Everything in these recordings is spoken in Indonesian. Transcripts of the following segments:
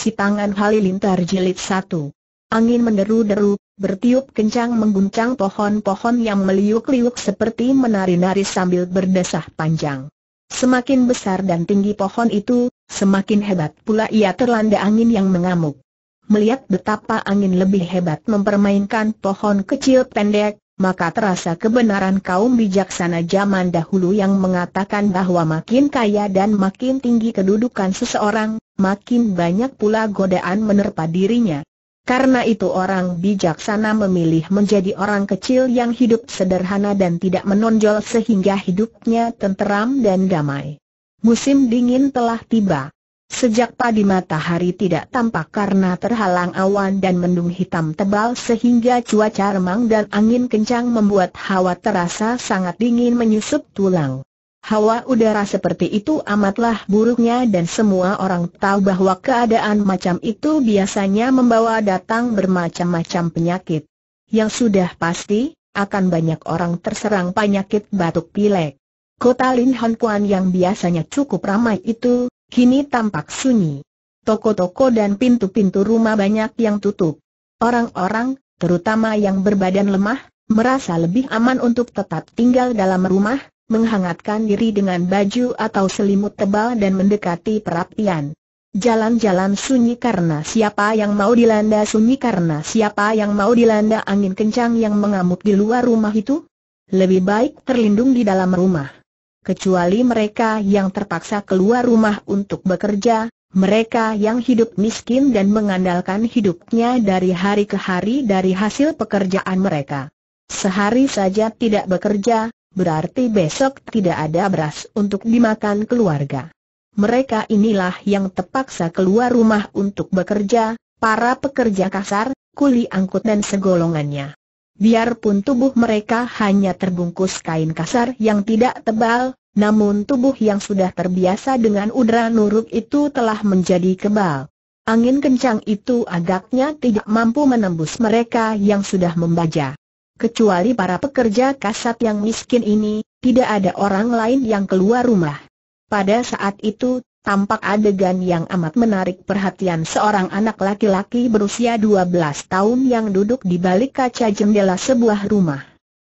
Si Tangan Halilintar Jilid satu. Angin menderu-deru, bertiup kencang mengguncang pohon-pohon yang meliuk-liuk seperti menari-nari sambil berdesah panjang. Semakin besar dan tinggi pohon itu, semakin hebat pula ia terlanda angin yang mengamuk. Melihat betapa angin lebih hebat mempermainkan pohon kecil pendek, maka terasa kebenaran kaum bijaksana zaman dahulu yang mengatakan bahwa makin kaya dan makin tinggi kedudukan seseorang, makin banyak pula godaan menerpa dirinya. Karena itu orang bijaksana memilih menjadi orang kecil yang hidup sederhana dan tidak menonjol sehingga hidupnya tenteram dan damai. Musim dingin telah tiba. Sejak pagi matahari tidak tampak karena terhalang awan dan mendung hitam tebal sehingga cuaca remang dan angin kencang membuat hawa terasa sangat dingin menyusup tulang. Hawa udara seperti itu amatlah buruknya dan semua orang tahu bahwa keadaan macam itu biasanya membawa datang bermacam-macam penyakit. Yang sudah pasti, akan banyak orang terserang penyakit batuk pilek. Kota Lin Hon Kuan yang biasanya cukup ramai itu, kini tampak sunyi. Toko-toko dan pintu-pintu rumah banyak yang tutup. Orang-orang, terutama yang berbadan lemah, merasa lebih aman untuk tetap tinggal dalam rumah, menghangatkan diri dengan baju atau selimut tebal dan mendekati perapian. Jalan-jalan sunyi karena siapa yang mau dilanda sunyi karena siapa yang mau dilanda angin kencang yang mengamuk di luar rumah itu? Lebih baik terlindung di dalam rumah kecuali mereka yang terpaksa keluar rumah untuk bekerja, mereka yang hidup miskin dan mengandalkan hidupnya dari hari ke hari dari hasil pekerjaan mereka. Sehari saja tidak bekerja, berarti besok tidak ada beras untuk dimakan keluarga. Mereka inilah yang terpaksa keluar rumah untuk bekerja, para pekerja kasar, kuli angkut dan segolongannya. Biarpun tubuh mereka hanya terbungkus kain kasar yang tidak tebal, namun tubuh yang sudah terbiasa dengan udara nuruk itu telah menjadi kebal. Angin kencang itu agaknya tidak mampu menembus mereka yang sudah membaja. Kecuali para pekerja kasat yang miskin ini, tidak ada orang lain yang keluar rumah. Pada saat itu, tampak adegan yang amat menarik perhatian seorang anak laki-laki berusia 12 tahun yang duduk di balik kaca jendela sebuah rumah.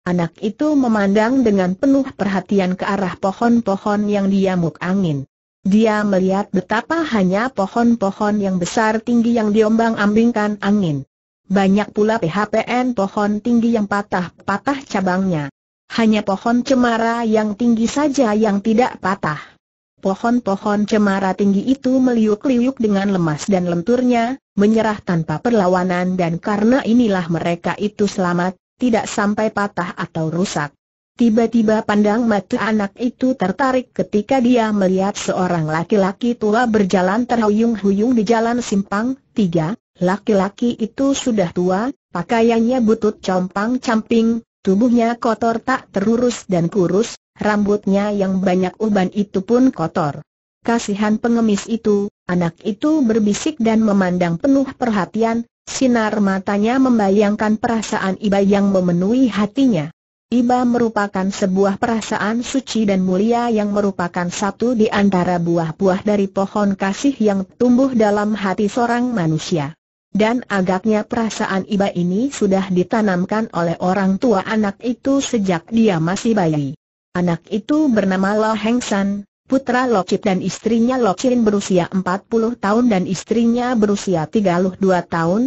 Anak itu memandang dengan penuh perhatian ke arah pohon-pohon yang diamuk angin. Dia melihat betapa hanya pohon-pohon yang besar tinggi yang diombang-ambingkan angin. Banyak pula PHPN pohon tinggi yang patah-patah cabangnya. Hanya pohon cemara yang tinggi saja yang tidak patah. Pohon-pohon cemara tinggi itu meliuk-liuk dengan lemas dan lenturnya, menyerah tanpa perlawanan dan karena inilah mereka itu selamat, tidak sampai patah atau rusak. Tiba-tiba pandang mata anak itu tertarik ketika dia melihat seorang laki-laki tua berjalan terhuyung-huyung di jalan simpang, tiga, laki-laki itu sudah tua, pakaiannya butut compang-camping, tubuhnya kotor tak terurus dan kurus, rambutnya yang banyak uban itu pun kotor. Kasihan pengemis itu, anak itu berbisik dan memandang penuh perhatian, Sinar matanya membayangkan perasaan iba yang memenuhi hatinya. Iba merupakan sebuah perasaan suci dan mulia yang merupakan satu di antara buah-buah dari pohon kasih yang tumbuh dalam hati seorang manusia. Dan agaknya perasaan iba ini sudah ditanamkan oleh orang tua anak itu sejak dia masih bayi. Anak itu bernama Lo Heng San, putra Lo Chip dan istrinya Lo Chin berusia 40 tahun dan istrinya berusia 32 tahun,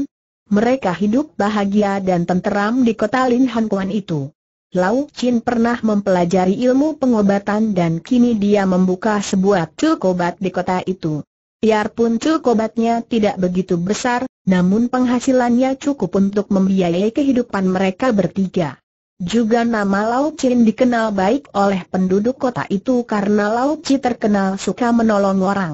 mereka hidup bahagia dan tenteram di kota Lin Han Kuan itu. Lau Chin pernah mempelajari ilmu pengobatan dan kini dia membuka sebuah cukobat di kota itu. Biarpun cukobatnya tidak begitu besar, namun penghasilannya cukup untuk membiayai kehidupan mereka bertiga. Juga nama Lau Chin dikenal baik oleh penduduk kota itu karena Lau Chin terkenal suka menolong orang.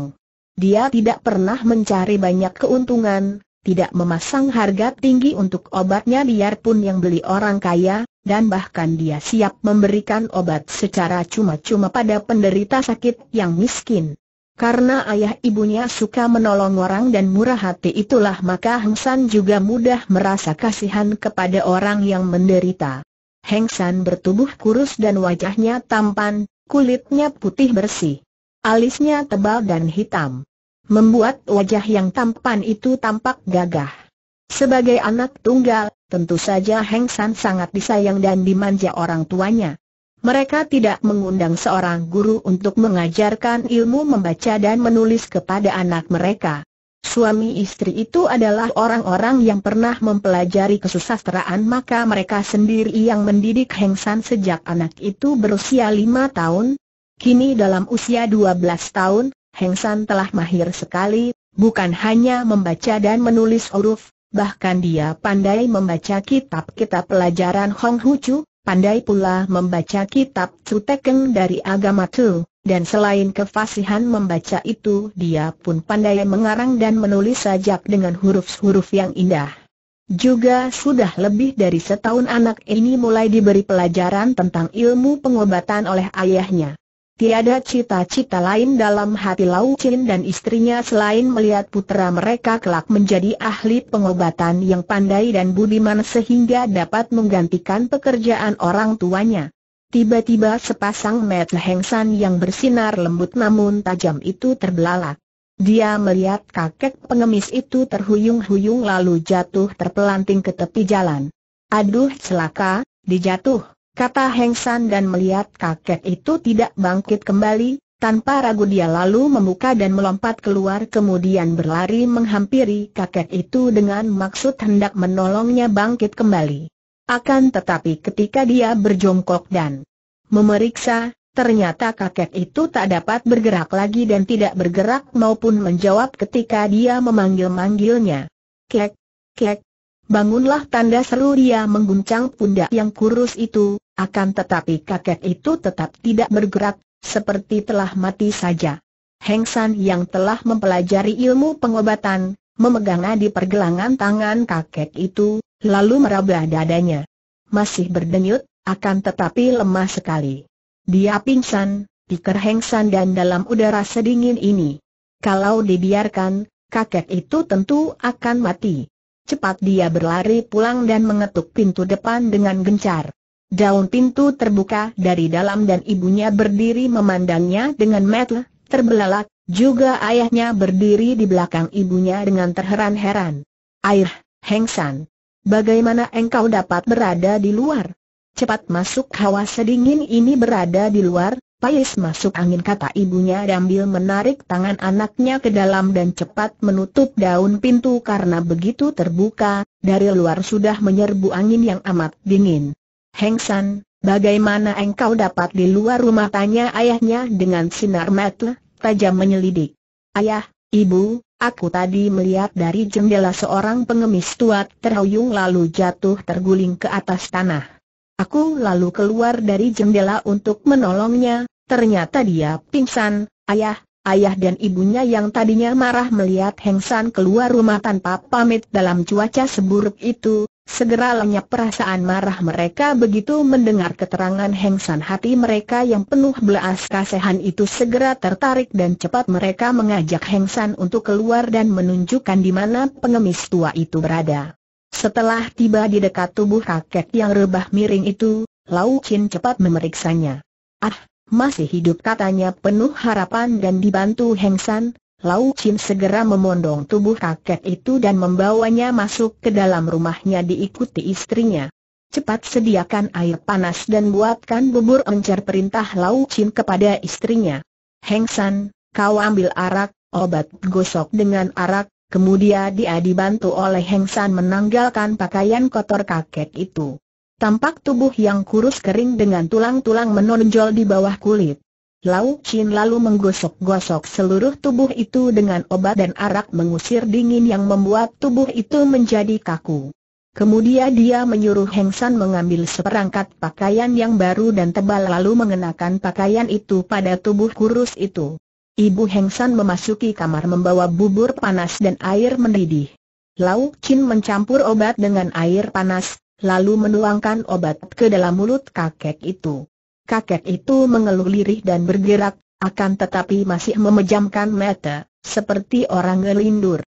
Dia tidak pernah mencari banyak keuntungan, tidak memasang harga tinggi untuk obatnya biarpun yang beli orang kaya, dan bahkan dia siap memberikan obat secara cuma-cuma pada penderita sakit yang miskin. Karena ayah ibunya suka menolong orang dan murah hati itulah maka Heng San juga mudah merasa kasihan kepada orang yang menderita. Heng San bertubuh kurus dan wajahnya tampan, kulitnya putih bersih. Alisnya tebal dan hitam membuat wajah yang tampan itu tampak gagah. Sebagai anak tunggal, tentu saja Heng San sangat disayang dan dimanja orang tuanya. Mereka tidak mengundang seorang guru untuk mengajarkan ilmu membaca dan menulis kepada anak mereka. Suami istri itu adalah orang-orang yang pernah mempelajari kesusasteraan maka mereka sendiri yang mendidik Heng San sejak anak itu berusia lima tahun. Kini dalam usia 12 tahun, Heng San telah mahir sekali, bukan hanya membaca dan menulis huruf, bahkan dia pandai membaca kitab-kitab pelajaran Hong Hu Chu, pandai pula membaca kitab Chu dari agama Tu, dan selain kefasihan membaca itu dia pun pandai mengarang dan menulis sajak dengan huruf-huruf yang indah. Juga sudah lebih dari setahun anak ini mulai diberi pelajaran tentang ilmu pengobatan oleh ayahnya. Tiada cita-cita lain dalam hati Lau Chin dan istrinya selain melihat putera mereka kelak menjadi ahli pengobatan yang pandai dan budiman sehingga dapat menggantikan pekerjaan orang tuanya. Tiba-tiba sepasang mata hengsan yang bersinar lembut namun tajam itu terbelalak. Dia melihat kakek pengemis itu terhuyung-huyung lalu jatuh terpelanting ke tepi jalan. Aduh celaka, dijatuh kata Heng San dan melihat kakek itu tidak bangkit kembali, tanpa ragu dia lalu membuka dan melompat keluar kemudian berlari menghampiri kakek itu dengan maksud hendak menolongnya bangkit kembali. Akan tetapi ketika dia berjongkok dan memeriksa, Ternyata kakek itu tak dapat bergerak lagi dan tidak bergerak maupun menjawab ketika dia memanggil-manggilnya. Kek, kek, Bangunlah tanda seru dia mengguncang pundak yang kurus itu, akan tetapi kakek itu tetap tidak bergerak, seperti telah mati saja. Heng San yang telah mempelajari ilmu pengobatan, memegang di pergelangan tangan kakek itu, lalu meraba dadanya. Masih berdenyut, akan tetapi lemah sekali. Dia pingsan, pikir Heng San dan dalam udara sedingin ini. Kalau dibiarkan, kakek itu tentu akan mati. Cepat dia berlari pulang dan mengetuk pintu depan dengan gencar. Daun pintu terbuka dari dalam dan ibunya berdiri memandangnya dengan metel, terbelalak, juga ayahnya berdiri di belakang ibunya dengan terheran-heran. Air, Heng San. Bagaimana engkau dapat berada di luar? Cepat masuk hawa sedingin ini berada di luar, Pais masuk angin kata ibunya ambil menarik tangan anaknya ke dalam dan cepat menutup daun pintu karena begitu terbuka, dari luar sudah menyerbu angin yang amat dingin. Heng San, bagaimana engkau dapat di luar rumah tanya ayahnya dengan sinar mata tajam menyelidik. Ayah, ibu, aku tadi melihat dari jendela seorang pengemis tua terhuyung lalu jatuh terguling ke atas tanah. Aku lalu keluar dari jendela untuk menolongnya, ternyata dia pingsan, ayah, ayah dan ibunya yang tadinya marah melihat Heng San keluar rumah tanpa pamit dalam cuaca seburuk itu, segera lenyap perasaan marah mereka begitu mendengar keterangan Heng San hati mereka yang penuh belas kasihan itu segera tertarik dan cepat mereka mengajak Heng San untuk keluar dan menunjukkan di mana pengemis tua itu berada. Setelah tiba di dekat tubuh kakek yang rebah miring itu, Lau Chin cepat memeriksanya. Ah, masih hidup katanya penuh harapan dan dibantu Heng San, Lau Chin segera memondong tubuh kakek itu dan membawanya masuk ke dalam rumahnya diikuti istrinya. Cepat sediakan air panas dan buatkan bubur encer perintah Lau Chin kepada istrinya. Heng San, kau ambil arak, obat gosok dengan arak, Kemudian dia dibantu oleh Heng San menanggalkan pakaian kotor kakek itu. Tampak tubuh yang kurus kering dengan tulang-tulang menonjol di bawah kulit. Lau Chin lalu menggosok-gosok seluruh tubuh itu dengan obat dan arak mengusir dingin yang membuat tubuh itu menjadi kaku. Kemudian dia menyuruh Heng San mengambil seperangkat pakaian yang baru dan tebal lalu mengenakan pakaian itu pada tubuh kurus itu. Ibu Heng San memasuki kamar membawa bubur panas dan air mendidih. Lau Chin mencampur obat dengan air panas, lalu menuangkan obat ke dalam mulut kakek itu. Kakek itu mengeluh lirih dan bergerak, akan tetapi masih memejamkan mata, seperti orang ngelindur.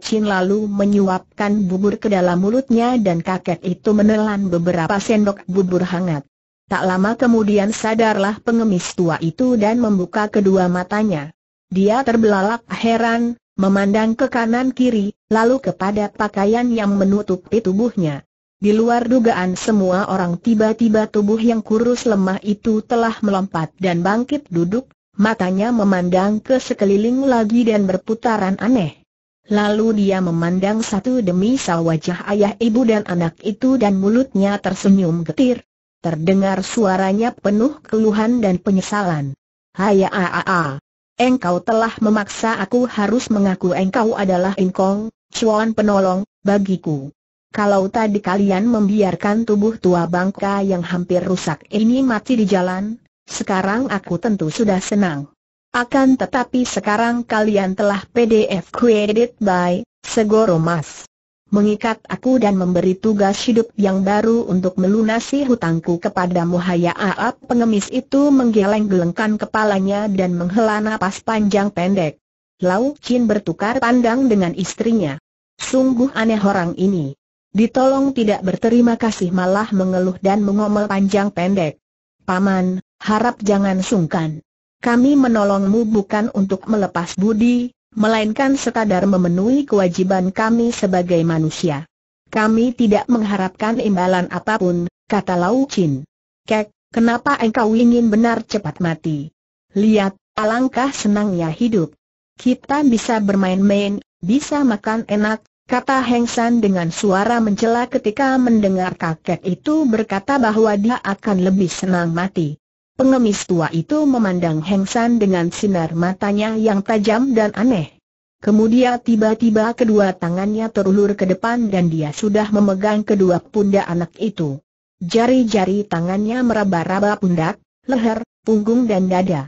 Chin lalu menyuapkan bubur ke dalam mulutnya dan kakek itu menelan beberapa sendok bubur hangat. Tak lama kemudian sadarlah pengemis tua itu dan membuka kedua matanya. Dia terbelalak heran, memandang ke kanan kiri, lalu kepada pakaian yang menutupi tubuhnya. Di luar dugaan semua orang tiba-tiba tubuh yang kurus lemah itu telah melompat dan bangkit duduk, matanya memandang ke sekeliling lagi dan berputaran aneh. Lalu dia memandang satu demi sawajah ayah ibu dan anak itu dan mulutnya tersenyum getir. Terdengar suaranya penuh keluhan dan penyesalan. Haya aaa, Engkau telah memaksa aku harus mengaku engkau adalah Inkong, cuan penolong, bagiku. Kalau tadi kalian membiarkan tubuh tua bangka yang hampir rusak ini mati di jalan, sekarang aku tentu sudah senang. Akan tetapi sekarang kalian telah PDF created by Segoro Mas mengikat aku dan memberi tugas hidup yang baru untuk melunasi hutangku kepada Muhaya Aap pengemis itu menggeleng-gelengkan kepalanya dan menghela napas panjang pendek. Lau Chin bertukar pandang dengan istrinya. Sungguh aneh orang ini. Ditolong tidak berterima kasih malah mengeluh dan mengomel panjang pendek. Paman, harap jangan sungkan. Kami menolongmu bukan untuk melepas budi, melainkan sekadar memenuhi kewajiban kami sebagai manusia. Kami tidak mengharapkan imbalan apapun, kata Lau Chin. Kek, kenapa engkau ingin benar cepat mati? Lihat, alangkah senangnya hidup. Kita bisa bermain-main, bisa makan enak, kata Heng San dengan suara mencela ketika mendengar kakek itu berkata bahwa dia akan lebih senang mati. Pengemis tua itu memandang Heng San dengan sinar matanya yang tajam dan aneh. Kemudian tiba-tiba kedua tangannya terulur ke depan dan dia sudah memegang kedua pundak anak itu. Jari-jari tangannya meraba-raba pundak, leher, punggung dan dada.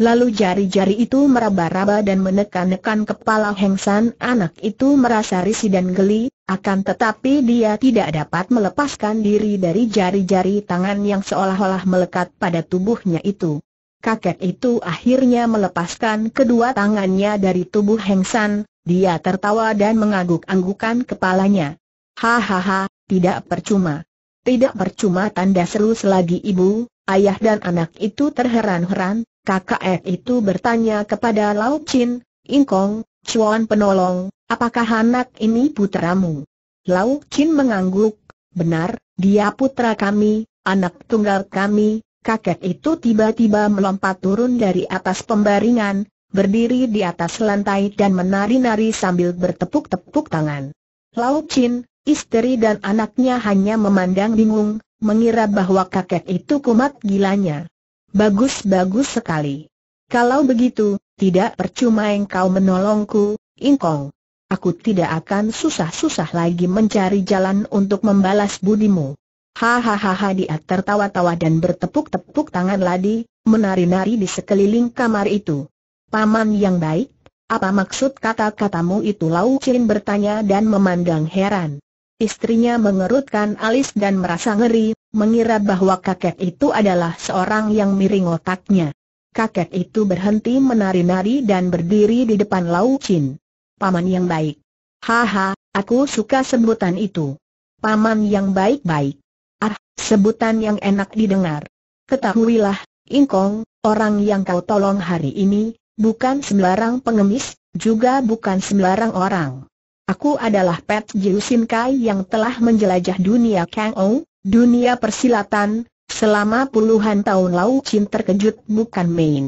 Lalu jari-jari itu meraba-raba dan menekan-nekan kepala Heng San anak itu merasa risih dan geli, akan tetapi dia tidak dapat melepaskan diri dari jari-jari tangan yang seolah-olah melekat pada tubuhnya itu. Kakek itu akhirnya melepaskan kedua tangannya dari tubuh Heng San, dia tertawa dan mengangguk-anggukan kepalanya. Hahaha, tidak percuma. Tidak percuma tanda seru selagi ibu, ayah dan anak itu terheran-heran, Kakak E itu bertanya kepada Lau Chin, Ingkong, Chuan penolong, apakah anak ini putramu? Lau Chin mengangguk, benar, dia putra kami, anak tunggal kami, kakek itu tiba-tiba melompat turun dari atas pembaringan, berdiri di atas lantai dan menari-nari sambil bertepuk-tepuk tangan. Lau Chin, istri dan anaknya hanya memandang bingung, mengira bahwa kakek itu kumat gilanya. Bagus-bagus sekali. Kalau begitu, tidak percuma engkau menolongku, Ingkong. Aku tidak akan susah-susah lagi mencari jalan untuk membalas budimu. Hahaha dia tertawa-tawa dan bertepuk-tepuk tangan Ladi, menari-nari di sekeliling kamar itu. Paman yang baik, apa maksud kata-katamu itu Lau Chin bertanya dan memandang heran. Istrinya mengerutkan alis dan merasa ngeri, mengira bahwa kakek itu adalah seorang yang miring otaknya. Kakek itu berhenti menari-nari dan berdiri di depan Lau Chin. Paman yang baik. Haha, aku suka sebutan itu. Paman yang baik-baik. Ah, sebutan yang enak didengar. Ketahuilah, Ingkong, orang yang kau tolong hari ini, bukan sembarang pengemis, juga bukan sembarang orang. Aku adalah Pet sin Kai yang telah menjelajah dunia Kang Ou, Dunia persilatan, selama puluhan tahun Lau Chin terkejut bukan main.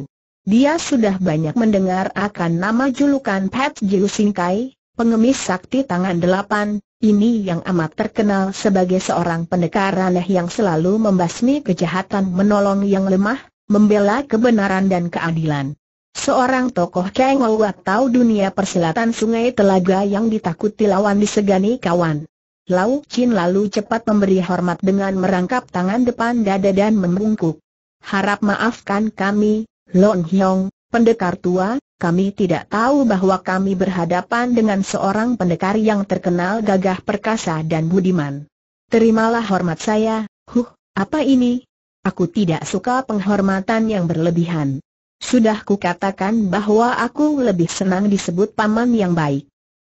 Dia sudah banyak mendengar akan nama julukan Pat Jiu Singkai, pengemis sakti tangan delapan, ini yang amat terkenal sebagai seorang pendekar aneh yang selalu membasmi kejahatan menolong yang lemah, membela kebenaran dan keadilan. Seorang tokoh Kengol tahu dunia persilatan sungai telaga yang ditakuti lawan disegani kawan. Lau Chin lalu cepat memberi hormat dengan merangkap tangan depan dada dan membungkuk. Harap maafkan kami, Lon Hyong, pendekar tua, kami tidak tahu bahwa kami berhadapan dengan seorang pendekar yang terkenal gagah perkasa dan budiman. Terimalah hormat saya, huh, apa ini? Aku tidak suka penghormatan yang berlebihan. Sudah kukatakan bahwa aku lebih senang disebut paman yang baik.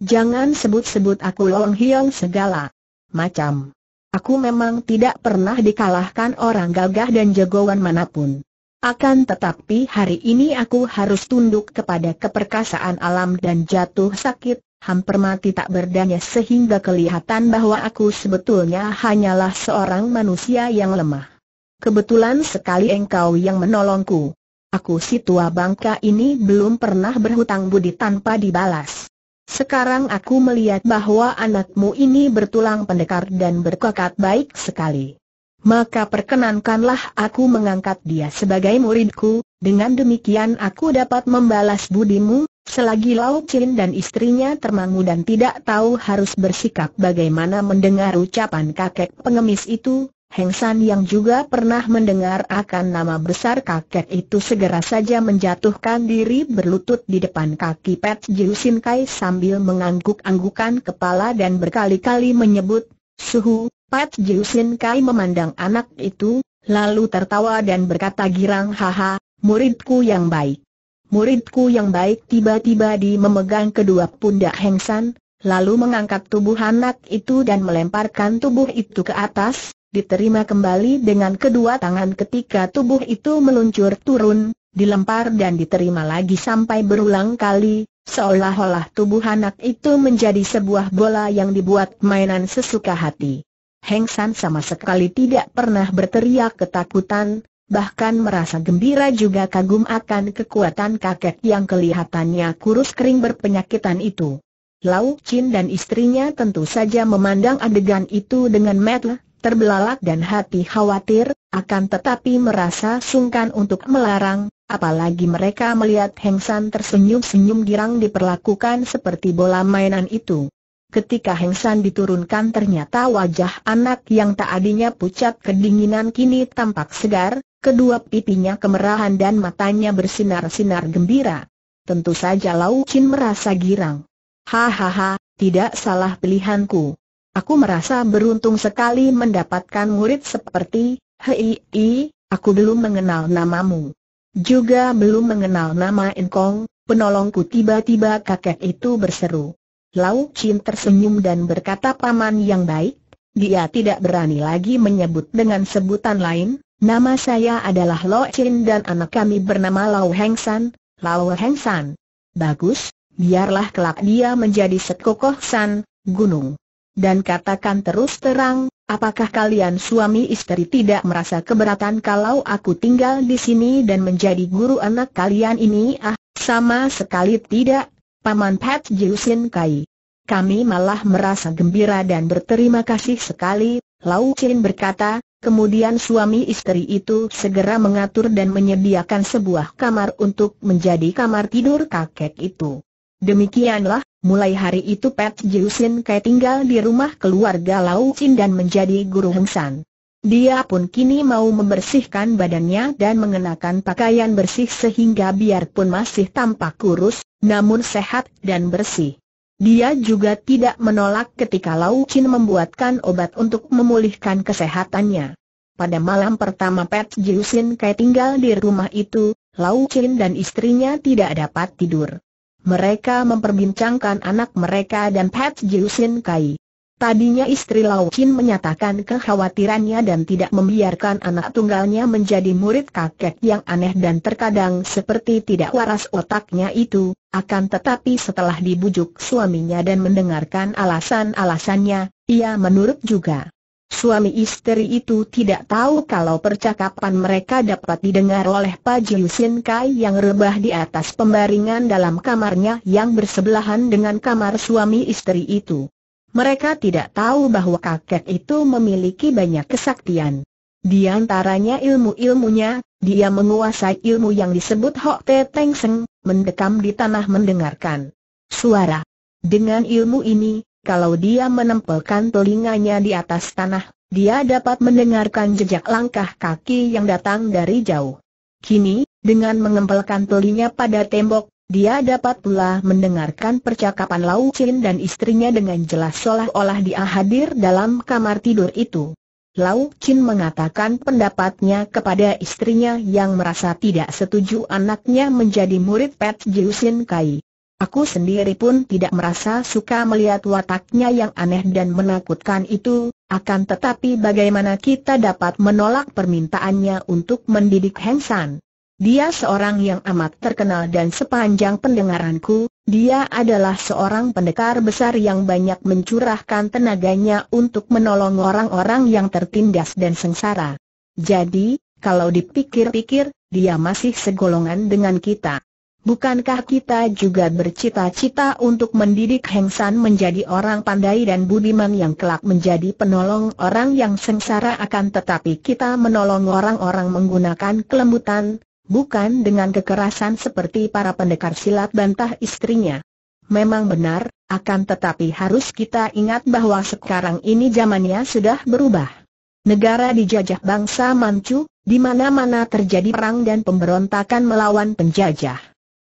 Jangan sebut-sebut aku Long Hiong segala macam. Aku memang tidak pernah dikalahkan orang gagah dan jagoan manapun. Akan tetapi hari ini aku harus tunduk kepada keperkasaan alam dan jatuh sakit, hampir mati tak berdaya sehingga kelihatan bahwa aku sebetulnya hanyalah seorang manusia yang lemah. Kebetulan sekali engkau yang menolongku. Aku si tua bangka ini belum pernah berhutang budi tanpa dibalas. Sekarang aku melihat bahwa anakmu ini bertulang pendekar dan berkakat baik sekali. Maka perkenankanlah aku mengangkat dia sebagai muridku, dengan demikian aku dapat membalas budimu, selagi Lau Chin dan istrinya termangu dan tidak tahu harus bersikap bagaimana mendengar ucapan kakek pengemis itu, Heng San yang juga pernah mendengar akan nama besar kakek itu segera saja menjatuhkan diri berlutut di depan kaki Pet Jiu Sin Kai sambil mengangguk-anggukan kepala dan berkali-kali menyebut, Suhu, Pat Jiu Sin Kai memandang anak itu, lalu tertawa dan berkata girang haha, muridku yang baik. Muridku yang baik tiba-tiba di memegang kedua pundak Heng San, lalu mengangkat tubuh anak itu dan melemparkan tubuh itu ke atas, diterima kembali dengan kedua tangan ketika tubuh itu meluncur turun, dilempar dan diterima lagi sampai berulang kali, seolah-olah tubuh anak itu menjadi sebuah bola yang dibuat mainan sesuka hati. Heng San sama sekali tidak pernah berteriak ketakutan, bahkan merasa gembira juga kagum akan kekuatan kakek yang kelihatannya kurus kering berpenyakitan itu. Lau Chin dan istrinya tentu saja memandang adegan itu dengan mata terbelalak dan hati khawatir, akan tetapi merasa sungkan untuk melarang, apalagi mereka melihat Heng San tersenyum-senyum girang diperlakukan seperti bola mainan itu. Ketika Heng San diturunkan ternyata wajah anak yang tak adinya pucat kedinginan kini tampak segar, kedua pipinya kemerahan dan matanya bersinar-sinar gembira. Tentu saja Lau Chin merasa girang. Hahaha, tidak salah pilihanku. Aku merasa beruntung sekali mendapatkan murid seperti, Hei, i, aku belum mengenal namamu. Juga belum mengenal nama Inkong, penolongku tiba-tiba kakek itu berseru. Lau Chin tersenyum dan berkata paman yang baik, dia tidak berani lagi menyebut dengan sebutan lain, nama saya adalah Lau Chin dan anak kami bernama Lau Heng San, Lau Heng San. Bagus, biarlah kelak dia menjadi sekokoh San, gunung dan katakan terus terang, apakah kalian suami istri tidak merasa keberatan kalau aku tinggal di sini dan menjadi guru anak kalian ini? Ah, sama sekali tidak, Paman Pat Jiusin Kai. Kami malah merasa gembira dan berterima kasih sekali, Lau Chin berkata, kemudian suami istri itu segera mengatur dan menyediakan sebuah kamar untuk menjadi kamar tidur kakek itu. Demikianlah, Mulai hari itu Pat Jiusin Kai tinggal di rumah keluarga Lau Chin dan menjadi guru Heng San. Dia pun kini mau membersihkan badannya dan mengenakan pakaian bersih sehingga biarpun masih tampak kurus, namun sehat dan bersih. Dia juga tidak menolak ketika Lau Chin membuatkan obat untuk memulihkan kesehatannya. Pada malam pertama Pat Jiusin Kai tinggal di rumah itu, Lau Chin dan istrinya tidak dapat tidur. Mereka memperbincangkan anak mereka dan Pat Jiusin Kai. Tadinya istri Lau Chin menyatakan kekhawatirannya dan tidak membiarkan anak tunggalnya menjadi murid kakek yang aneh dan terkadang seperti tidak waras otaknya itu, akan tetapi setelah dibujuk suaminya dan mendengarkan alasan-alasannya, ia menurut juga. Suami istri itu tidak tahu kalau percakapan mereka dapat didengar oleh Pak Jiusin Kai yang rebah di atas pembaringan dalam kamarnya yang bersebelahan dengan kamar suami istri itu. Mereka tidak tahu bahwa kakek itu memiliki banyak kesaktian. Di antaranya ilmu-ilmunya, dia menguasai ilmu yang disebut Hok Te Teng Seng, mendekam di tanah mendengarkan suara. Dengan ilmu ini, kalau dia menempelkan telinganya di atas tanah, dia dapat mendengarkan jejak langkah kaki yang datang dari jauh. Kini, dengan mengempelkan telinga pada tembok, dia dapat pula mendengarkan percakapan Lau Chin dan istrinya dengan jelas seolah-olah dia hadir dalam kamar tidur itu. Lau Chin mengatakan pendapatnya kepada istrinya yang merasa tidak setuju anaknya menjadi murid Pet Jiusin Kai. Aku sendiri pun tidak merasa suka melihat wataknya yang aneh dan menakutkan itu, akan tetapi bagaimana kita dapat menolak permintaannya untuk mendidik Heng San? Dia seorang yang amat terkenal dan sepanjang pendengaranku, dia adalah seorang pendekar besar yang banyak mencurahkan tenaganya untuk menolong orang-orang yang tertindas dan sengsara. Jadi, kalau dipikir-pikir, dia masih segolongan dengan kita. Bukankah kita juga bercita-cita untuk mendidik Heng San menjadi orang pandai dan budiman yang kelak menjadi penolong orang yang sengsara akan tetapi kita menolong orang-orang menggunakan kelembutan, bukan dengan kekerasan seperti para pendekar silat bantah istrinya. Memang benar, akan tetapi harus kita ingat bahwa sekarang ini zamannya sudah berubah. Negara dijajah bangsa Manchu, di mana-mana terjadi perang dan pemberontakan melawan penjajah.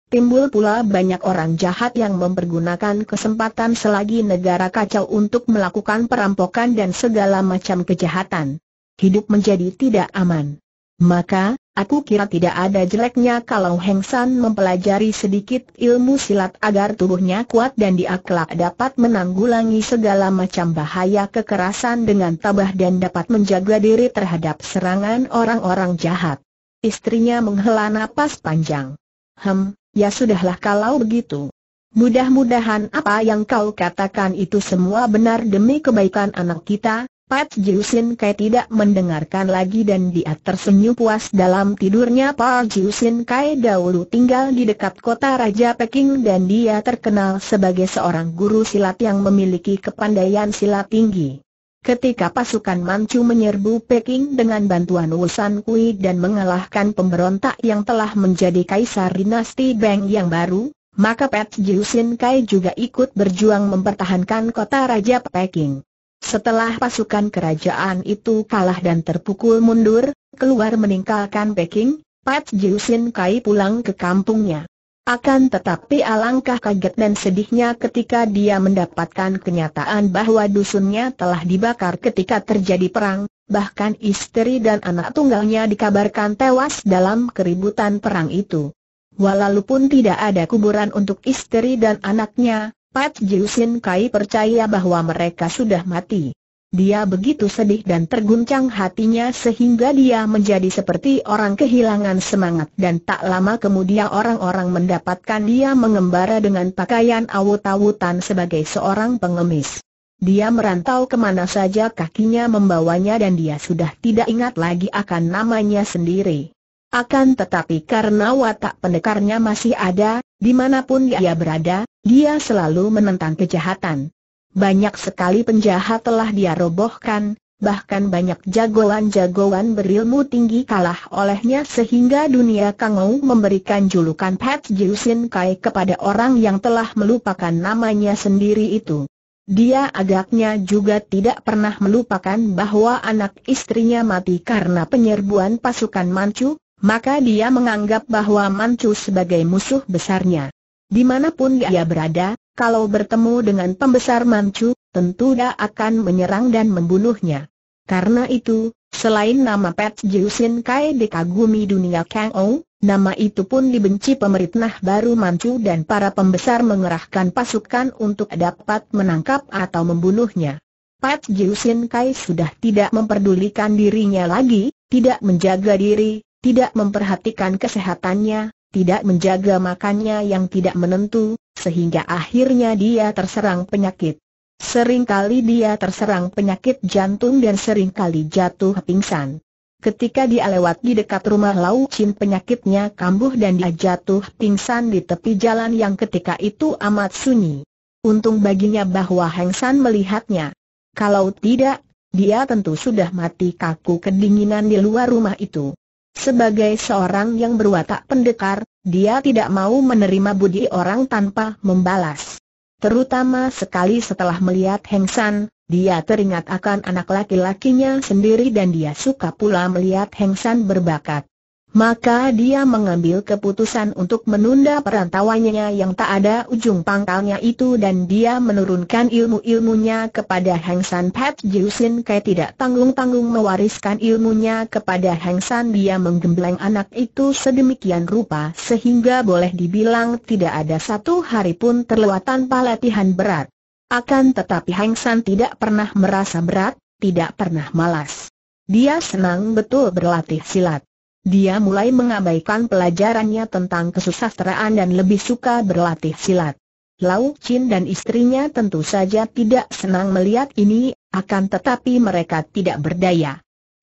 Timbul pula banyak orang jahat yang mempergunakan kesempatan selagi negara kacau untuk melakukan perampokan dan segala macam kejahatan. Hidup menjadi tidak aman. Maka, aku kira tidak ada jeleknya kalau Heng San mempelajari sedikit ilmu silat agar tubuhnya kuat dan diaklak dapat menanggulangi segala macam bahaya kekerasan dengan tabah dan dapat menjaga diri terhadap serangan orang-orang jahat. Istrinya menghela napas panjang. Hem, Ya sudahlah kalau begitu. Mudah-mudahan apa yang kau katakan itu semua benar demi kebaikan anak kita, Pat Jiusin Kai tidak mendengarkan lagi dan dia tersenyum puas dalam tidurnya Pat Jiusin Kai dahulu tinggal di dekat kota Raja Peking dan dia terkenal sebagai seorang guru silat yang memiliki kepandaian silat tinggi. Ketika pasukan Manchu menyerbu Peking dengan bantuan Wusan Kui dan mengalahkan pemberontak yang telah menjadi kaisar dinasti Beng yang baru, maka Pet Jiusin Kai juga ikut berjuang mempertahankan kota Raja Peking. Setelah pasukan kerajaan itu kalah dan terpukul mundur, keluar meninggalkan Peking, Pat Jiusin Kai pulang ke kampungnya. Akan tetapi alangkah kaget dan sedihnya ketika dia mendapatkan kenyataan bahwa dusunnya telah dibakar ketika terjadi perang, bahkan istri dan anak tunggalnya dikabarkan tewas dalam keributan perang itu. Walaupun tidak ada kuburan untuk istri dan anaknya, Pat Jiusin Kai percaya bahwa mereka sudah mati. Dia begitu sedih dan terguncang hatinya sehingga dia menjadi seperti orang kehilangan semangat dan tak lama kemudian orang-orang mendapatkan dia mengembara dengan pakaian awut-awutan sebagai seorang pengemis. Dia merantau kemana saja kakinya membawanya dan dia sudah tidak ingat lagi akan namanya sendiri. Akan tetapi karena watak pendekarnya masih ada, dimanapun dia berada, dia selalu menentang kejahatan. Banyak sekali penjahat telah dia robohkan, bahkan banyak jagoan-jagoan berilmu tinggi kalah olehnya sehingga dunia Kangou memberikan julukan Pat Jiusin Kai kepada orang yang telah melupakan namanya sendiri itu. Dia agaknya juga tidak pernah melupakan bahwa anak istrinya mati karena penyerbuan pasukan Manchu, maka dia menganggap bahwa Manchu sebagai musuh besarnya. Dimanapun dia berada, kalau bertemu dengan pembesar Manchu, tentu dia akan menyerang dan membunuhnya. Karena itu, selain nama Pat Jiusin Kai dikagumi dunia Kang Ou, nama itu pun dibenci pemerintah baru Manchu dan para pembesar mengerahkan pasukan untuk dapat menangkap atau membunuhnya. Pat Jiusin Kai sudah tidak memperdulikan dirinya lagi, tidak menjaga diri, tidak memperhatikan kesehatannya, tidak menjaga makannya yang tidak menentu, sehingga akhirnya dia terserang penyakit. Seringkali dia terserang penyakit jantung dan seringkali jatuh pingsan. Ketika dia lewat di dekat rumah Lau Chin penyakitnya kambuh dan dia jatuh pingsan di tepi jalan yang ketika itu amat sunyi. Untung baginya bahwa Heng San melihatnya. Kalau tidak, dia tentu sudah mati kaku kedinginan di luar rumah itu. Sebagai seorang yang berwatak pendekar, dia tidak mau menerima budi orang tanpa membalas. Terutama sekali setelah melihat Heng San, dia teringat akan anak laki-lakinya sendiri dan dia suka pula melihat Heng San berbakat maka dia mengambil keputusan untuk menunda perantauannya yang tak ada ujung pangkalnya itu dan dia menurunkan ilmu-ilmunya kepada Hang San Pat Sin Kai tidak tanggung-tanggung mewariskan ilmunya kepada Hang San dia menggembleng anak itu sedemikian rupa sehingga boleh dibilang tidak ada satu hari pun terlewat tanpa latihan berat. Akan tetapi Hang San tidak pernah merasa berat, tidak pernah malas. Dia senang betul berlatih silat dia mulai mengabaikan pelajarannya tentang kesusastraan dan lebih suka berlatih silat. Lau Chin dan istrinya tentu saja tidak senang melihat ini, akan tetapi mereka tidak berdaya.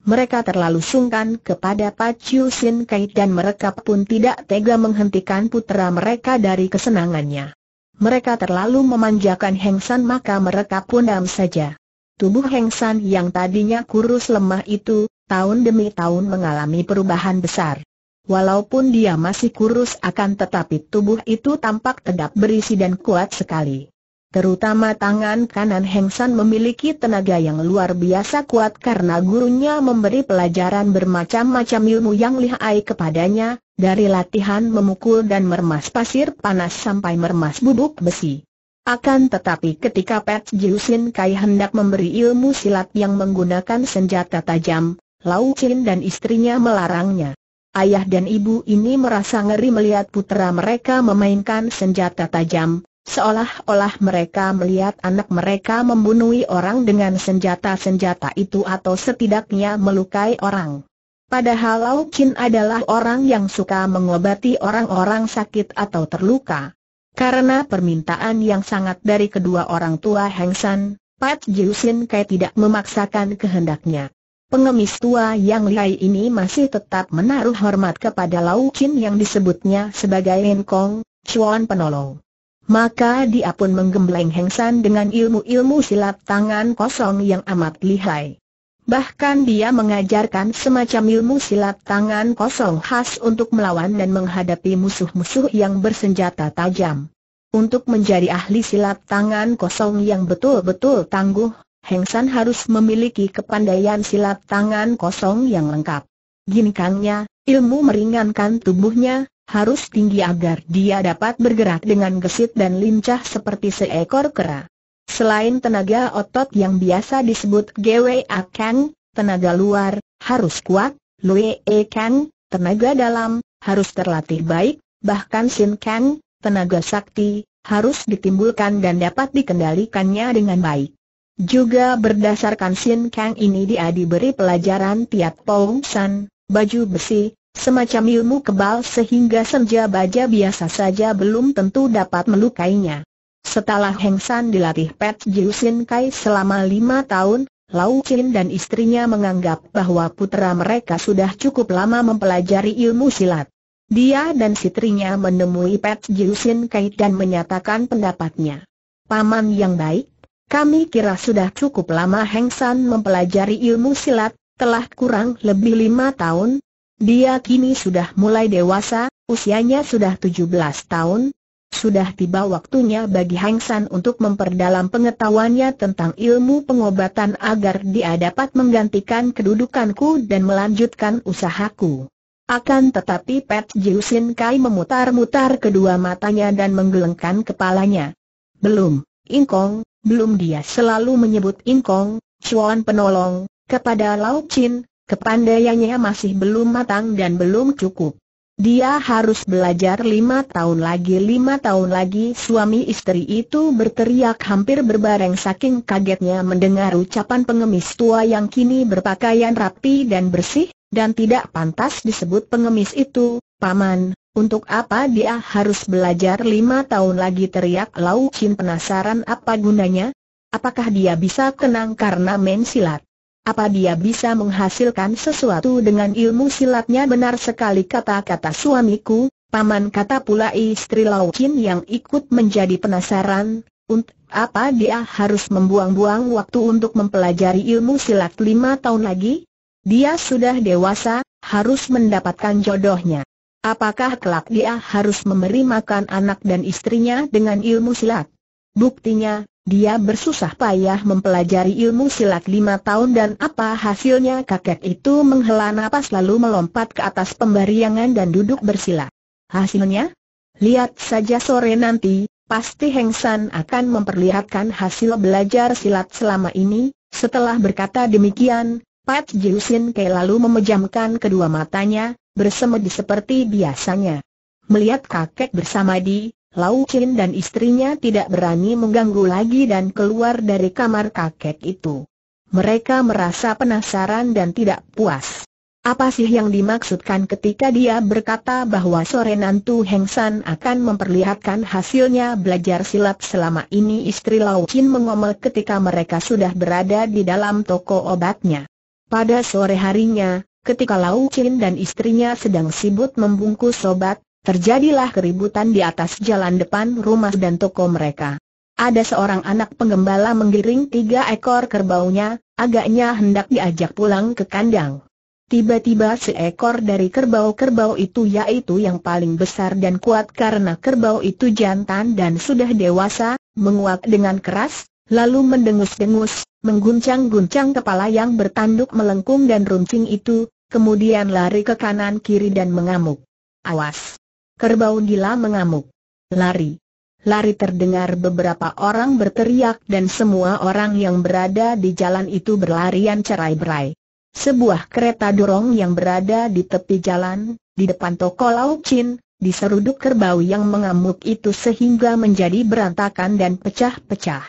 Mereka terlalu sungkan kepada Pak Chiu Sin Kai dan mereka pun tidak tega menghentikan putra mereka dari kesenangannya. Mereka terlalu memanjakan Heng San maka mereka pun dam saja. Tubuh Heng San yang tadinya kurus lemah itu, tahun demi tahun mengalami perubahan besar. Walaupun dia masih kurus akan tetapi tubuh itu tampak tegap berisi dan kuat sekali. Terutama tangan kanan Heng San memiliki tenaga yang luar biasa kuat karena gurunya memberi pelajaran bermacam-macam ilmu yang lihai kepadanya, dari latihan memukul dan meremas pasir panas sampai meremas bubuk besi. Akan tetapi ketika Pet Jiusin Kai hendak memberi ilmu silat yang menggunakan senjata tajam, Lau Chin dan istrinya melarangnya. Ayah dan ibu ini merasa ngeri melihat putera mereka memainkan senjata tajam, seolah-olah mereka melihat anak mereka membunuhi orang dengan senjata-senjata itu atau setidaknya melukai orang. Padahal Lau Chin adalah orang yang suka mengobati orang-orang sakit atau terluka. Karena permintaan yang sangat dari kedua orang tua Heng San, Pat Sin Kai tidak memaksakan kehendaknya. Pengemis tua yang lihai ini masih tetap menaruh hormat kepada Lau Chin yang disebutnya sebagai Kong, Chuan Penolong. Maka dia pun menggembleng Hengsan dengan ilmu-ilmu silat tangan kosong yang amat lihai. Bahkan dia mengajarkan semacam ilmu silat tangan kosong khas untuk melawan dan menghadapi musuh-musuh yang bersenjata tajam. Untuk menjadi ahli silat tangan kosong yang betul-betul tangguh, Heng San harus memiliki kepandaian silat tangan kosong yang lengkap. Ginkangnya, ilmu meringankan tubuhnya, harus tinggi agar dia dapat bergerak dengan gesit dan lincah seperti seekor kera. Selain tenaga otot yang biasa disebut Gwe Kang, tenaga luar, harus kuat, Lue e Kang, tenaga dalam, harus terlatih baik, bahkan Sin Kang, tenaga sakti, harus ditimbulkan dan dapat dikendalikannya dengan baik. Juga berdasarkan Sin Kang ini dia diberi pelajaran Tiat Pong San, baju besi, semacam ilmu kebal sehingga senja baja biasa saja belum tentu dapat melukainya. Setelah Heng San dilatih Pet Jiu Sin Kai selama lima tahun, Lau Chin dan istrinya menganggap bahwa putra mereka sudah cukup lama mempelajari ilmu silat. Dia dan istrinya menemui Pet Jiu Sin Kai dan menyatakan pendapatnya. Paman yang baik, kami kira sudah cukup lama Heng San mempelajari ilmu silat, telah kurang lebih lima tahun. Dia kini sudah mulai dewasa, usianya sudah tujuh belas tahun. Sudah tiba waktunya bagi Heng San untuk memperdalam pengetahuannya tentang ilmu pengobatan agar dia dapat menggantikan kedudukanku dan melanjutkan usahaku. Akan tetapi Pat Jiusin Kai memutar-mutar kedua matanya dan menggelengkan kepalanya. Belum, Ingkong, belum dia selalu menyebut ingkong, Chuan penolong, kepada Lau Chin, kepandaiannya masih belum matang dan belum cukup. Dia harus belajar lima tahun lagi lima tahun lagi suami istri itu berteriak hampir berbareng saking kagetnya mendengar ucapan pengemis tua yang kini berpakaian rapi dan bersih, dan tidak pantas disebut pengemis itu, paman, untuk apa dia harus belajar lima tahun lagi teriak Lau Chin penasaran apa gunanya? Apakah dia bisa kenang karena main silat? Apa dia bisa menghasilkan sesuatu dengan ilmu silatnya benar sekali kata-kata suamiku? Paman kata pula istri Lau Chin yang ikut menjadi penasaran, untuk apa dia harus membuang-buang waktu untuk mempelajari ilmu silat lima tahun lagi? Dia sudah dewasa, harus mendapatkan jodohnya. Apakah kelak dia harus memberi makan anak dan istrinya dengan ilmu silat? Buktinya, dia bersusah payah mempelajari ilmu silat lima tahun dan apa hasilnya kakek itu menghela napas lalu melompat ke atas pembaringan dan duduk bersila. Hasilnya? Lihat saja sore nanti, pasti Heng San akan memperlihatkan hasil belajar silat selama ini. Setelah berkata demikian, Pat Jiusin Kei lalu memejamkan kedua matanya, bersemedi seperti biasanya. Melihat kakek bersama di, Lau Chin dan istrinya tidak berani mengganggu lagi dan keluar dari kamar kakek itu. Mereka merasa penasaran dan tidak puas. Apa sih yang dimaksudkan ketika dia berkata bahwa sore nanti Heng San akan memperlihatkan hasilnya belajar silat selama ini istri Lau Chin mengomel ketika mereka sudah berada di dalam toko obatnya. Pada sore harinya, Ketika Lau Chin dan istrinya sedang sibuk membungkus sobat, terjadilah keributan di atas jalan depan rumah dan toko mereka. Ada seorang anak penggembala menggiring tiga ekor kerbaunya, agaknya hendak diajak pulang ke kandang. Tiba-tiba seekor dari kerbau-kerbau itu yaitu yang paling besar dan kuat karena kerbau itu jantan dan sudah dewasa, menguak dengan keras, lalu mendengus-dengus, mengguncang-guncang kepala yang bertanduk melengkung dan runcing itu, kemudian lari ke kanan kiri dan mengamuk. Awas! Kerbau gila mengamuk. Lari! Lari terdengar beberapa orang berteriak dan semua orang yang berada di jalan itu berlarian cerai-berai. Sebuah kereta dorong yang berada di tepi jalan, di depan toko Lauk Chin diseruduk kerbau yang mengamuk itu sehingga menjadi berantakan dan pecah-pecah.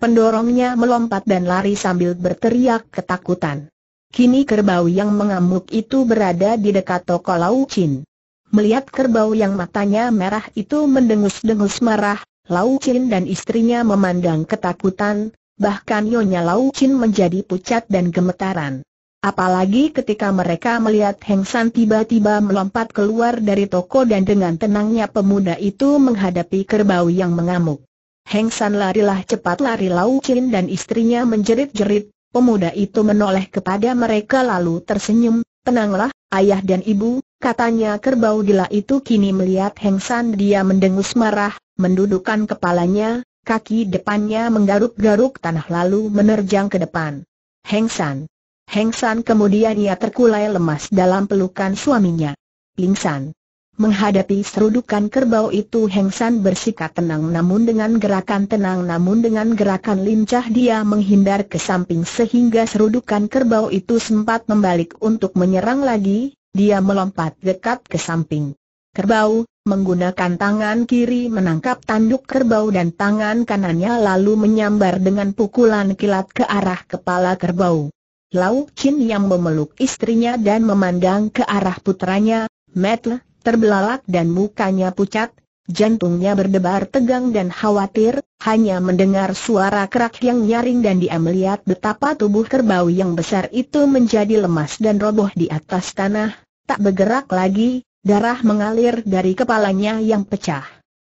Pendorongnya melompat dan lari sambil berteriak ketakutan. Kini kerbau yang mengamuk itu berada di dekat toko Lau Chin. Melihat kerbau yang matanya merah itu mendengus-dengus marah, Lau Chin dan istrinya memandang ketakutan, bahkan Nyonya Lau Chin menjadi pucat dan gemetaran. Apalagi ketika mereka melihat Heng San tiba-tiba melompat keluar dari toko dan dengan tenangnya pemuda itu menghadapi kerbau yang mengamuk. Heng San larilah cepat lari Lau Chin dan istrinya menjerit-jerit, Pemuda itu menoleh kepada mereka lalu tersenyum, tenanglah, ayah dan ibu, katanya kerbau gila itu kini melihat Heng San dia mendengus marah, mendudukan kepalanya, kaki depannya menggaruk-garuk tanah lalu menerjang ke depan. Heng San. Heng San kemudian ia terkulai lemas dalam pelukan suaminya. Ling San. Menghadapi serudukan kerbau itu Heng San bersikap tenang namun dengan gerakan tenang namun dengan gerakan lincah dia menghindar ke samping sehingga serudukan kerbau itu sempat membalik untuk menyerang lagi, dia melompat dekat ke samping. Kerbau, menggunakan tangan kiri menangkap tanduk kerbau dan tangan kanannya lalu menyambar dengan pukulan kilat ke arah kepala kerbau. Lau Chin yang memeluk istrinya dan memandang ke arah putranya, Metle, terbelalak dan mukanya pucat, jantungnya berdebar tegang dan khawatir, hanya mendengar suara kerak yang nyaring dan dia melihat betapa tubuh kerbau yang besar itu menjadi lemas dan roboh di atas tanah, tak bergerak lagi, darah mengalir dari kepalanya yang pecah.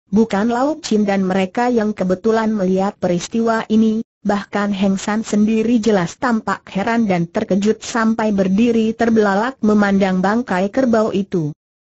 Bukan Lauk Chin dan mereka yang kebetulan melihat peristiwa ini, bahkan Heng San sendiri jelas tampak heran dan terkejut sampai berdiri terbelalak memandang bangkai kerbau itu.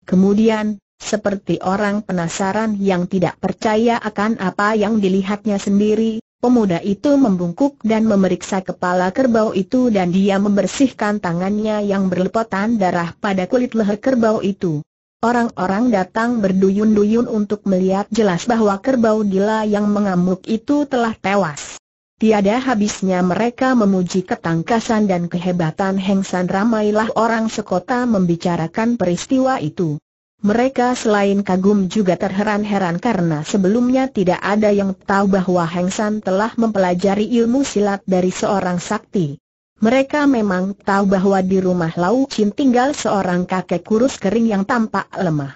Kemudian, seperti orang penasaran yang tidak percaya akan apa yang dilihatnya sendiri, pemuda itu membungkuk dan memeriksa kepala kerbau itu dan dia membersihkan tangannya yang berlepotan darah pada kulit leher kerbau itu. Orang-orang datang berduyun-duyun untuk melihat jelas bahwa kerbau gila yang mengamuk itu telah tewas. Tiada habisnya mereka memuji ketangkasan dan kehebatan Heng San ramailah orang sekota membicarakan peristiwa itu. Mereka selain kagum juga terheran-heran karena sebelumnya tidak ada yang tahu bahwa Heng San telah mempelajari ilmu silat dari seorang sakti. Mereka memang tahu bahwa di rumah Lau Chin tinggal seorang kakek kurus kering yang tampak lemah.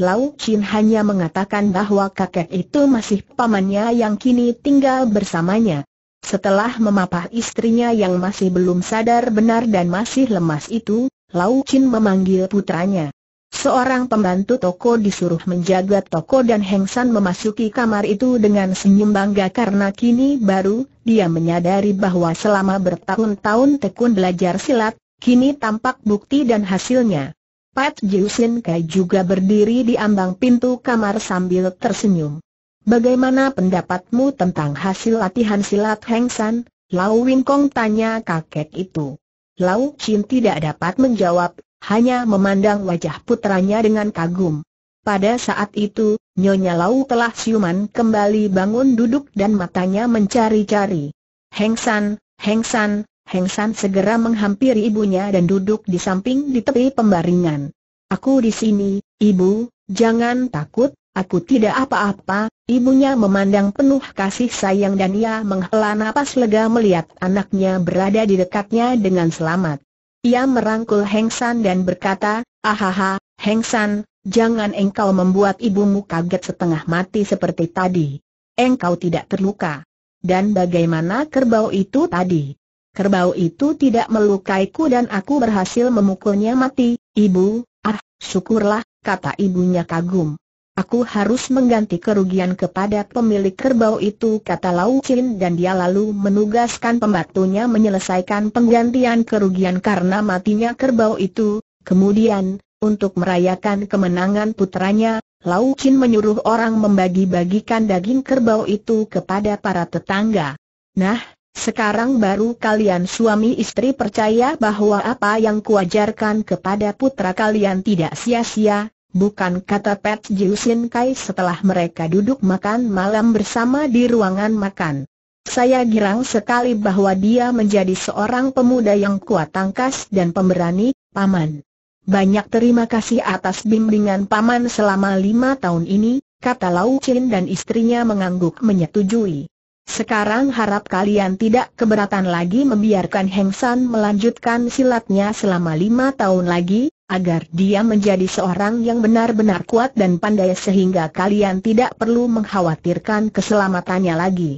Lau Chin hanya mengatakan bahwa kakek itu masih pamannya yang kini tinggal bersamanya. Setelah memapah istrinya yang masih belum sadar benar dan masih lemas itu, Lau Chin memanggil putranya. Seorang pembantu toko disuruh menjaga toko dan Heng San memasuki kamar itu dengan senyum bangga karena kini baru, dia menyadari bahwa selama bertahun-tahun tekun belajar silat, kini tampak bukti dan hasilnya. Pat Jiu Jiusin Kai juga berdiri di ambang pintu kamar sambil tersenyum. Bagaimana pendapatmu tentang hasil latihan silat Heng San? Lau Wing Kong tanya kakek itu. Lau Chin tidak dapat menjawab, hanya memandang wajah putranya dengan kagum. Pada saat itu, Nyonya Lau telah siuman kembali bangun duduk dan matanya mencari-cari. Heng San, Heng San, Heng San segera menghampiri ibunya dan duduk di samping di tepi pembaringan. Aku di sini, ibu, jangan takut, Aku tidak apa-apa, ibunya memandang penuh kasih sayang dan ia menghela napas lega melihat anaknya berada di dekatnya dengan selamat. Ia merangkul Heng San dan berkata, Ahaha, Heng San, jangan engkau membuat ibumu kaget setengah mati seperti tadi. Engkau tidak terluka. Dan bagaimana kerbau itu tadi? Kerbau itu tidak melukaiku dan aku berhasil memukulnya mati, ibu, ah, syukurlah, kata ibunya kagum. Aku harus mengganti kerugian kepada pemilik kerbau itu kata Lau Chin dan dia lalu menugaskan pembantunya menyelesaikan penggantian kerugian karena matinya kerbau itu. Kemudian, untuk merayakan kemenangan putranya, Lau Chin menyuruh orang membagi-bagikan daging kerbau itu kepada para tetangga. Nah, sekarang baru kalian suami istri percaya bahwa apa yang kuajarkan kepada putra kalian tidak sia-sia, Bukan kata Pat Jiu Kai setelah mereka duduk makan malam bersama di ruangan makan. Saya girang sekali bahwa dia menjadi seorang pemuda yang kuat tangkas dan pemberani, Paman. Banyak terima kasih atas bimbingan Paman selama lima tahun ini, kata Lau Chin dan istrinya mengangguk menyetujui. Sekarang harap kalian tidak keberatan lagi membiarkan Heng San melanjutkan silatnya selama lima tahun lagi, agar dia menjadi seorang yang benar-benar kuat dan pandai sehingga kalian tidak perlu mengkhawatirkan keselamatannya lagi.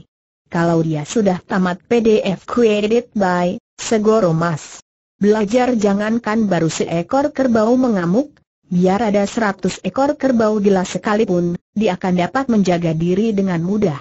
Kalau dia sudah tamat PDF created by Segoro Mas. Belajar jangankan baru seekor kerbau mengamuk, biar ada seratus ekor kerbau gila sekalipun, dia akan dapat menjaga diri dengan mudah.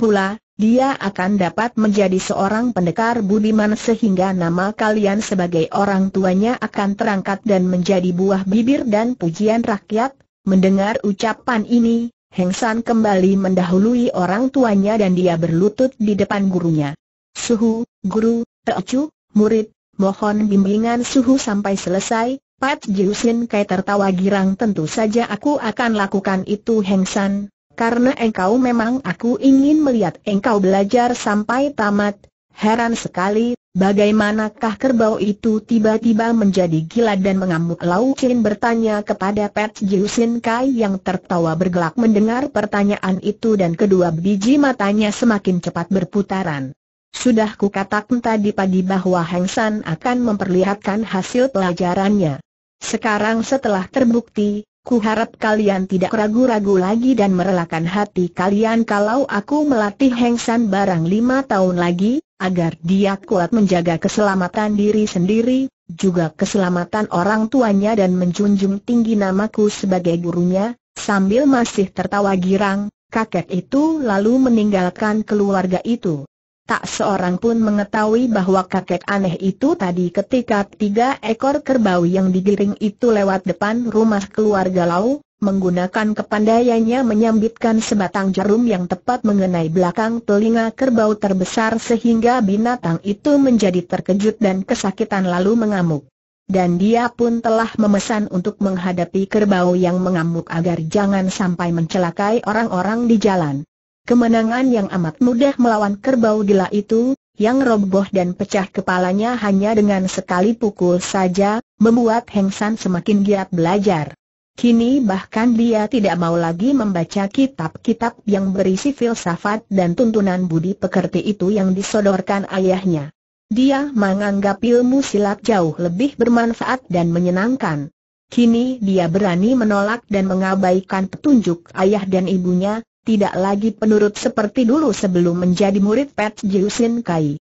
Pula, dia akan dapat menjadi seorang pendekar budiman sehingga nama kalian sebagai orang tuanya akan terangkat dan menjadi buah bibir dan pujian rakyat. Mendengar ucapan ini, Heng San kembali mendahului orang tuanya dan dia berlutut di depan gurunya. Suhu, guru, Teocu, murid, mohon bimbingan Suhu sampai selesai, Pat Jiusin Kai tertawa girang tentu saja aku akan lakukan itu Heng San, karena engkau memang aku ingin melihat engkau belajar sampai tamat, heran sekali, bagaimanakah kerbau itu tiba-tiba menjadi gila dan mengamuk Lau Chin bertanya kepada Pat Jiusin Kai yang tertawa bergelak mendengar pertanyaan itu dan kedua biji matanya semakin cepat berputaran. Sudah kukatakan tadi pagi bahwa Heng San akan memperlihatkan hasil pelajarannya. Sekarang setelah terbukti, Ku harap kalian tidak ragu-ragu lagi dan merelakan hati kalian kalau aku melatih Heng San barang lima tahun lagi, agar dia kuat menjaga keselamatan diri sendiri, juga keselamatan orang tuanya dan menjunjung tinggi namaku sebagai gurunya, sambil masih tertawa girang, kakek itu lalu meninggalkan keluarga itu. Tak seorang pun mengetahui bahwa kakek aneh itu tadi ketika tiga ekor kerbau yang digiring itu lewat depan rumah keluarga Lau, menggunakan kepandaiannya menyambitkan sebatang jarum yang tepat mengenai belakang telinga kerbau terbesar sehingga binatang itu menjadi terkejut dan kesakitan lalu mengamuk. Dan dia pun telah memesan untuk menghadapi kerbau yang mengamuk agar jangan sampai mencelakai orang-orang di jalan. Kemenangan yang amat mudah melawan kerbau gila itu, yang roboh dan pecah kepalanya hanya dengan sekali pukul saja, membuat Heng San semakin giat belajar. Kini bahkan dia tidak mau lagi membaca kitab-kitab yang berisi filsafat dan tuntunan budi pekerti itu yang disodorkan ayahnya. Dia menganggap ilmu silat jauh lebih bermanfaat dan menyenangkan. Kini dia berani menolak dan mengabaikan petunjuk ayah dan ibunya, tidak lagi penurut seperti dulu sebelum menjadi murid Pet Jiusin Kai.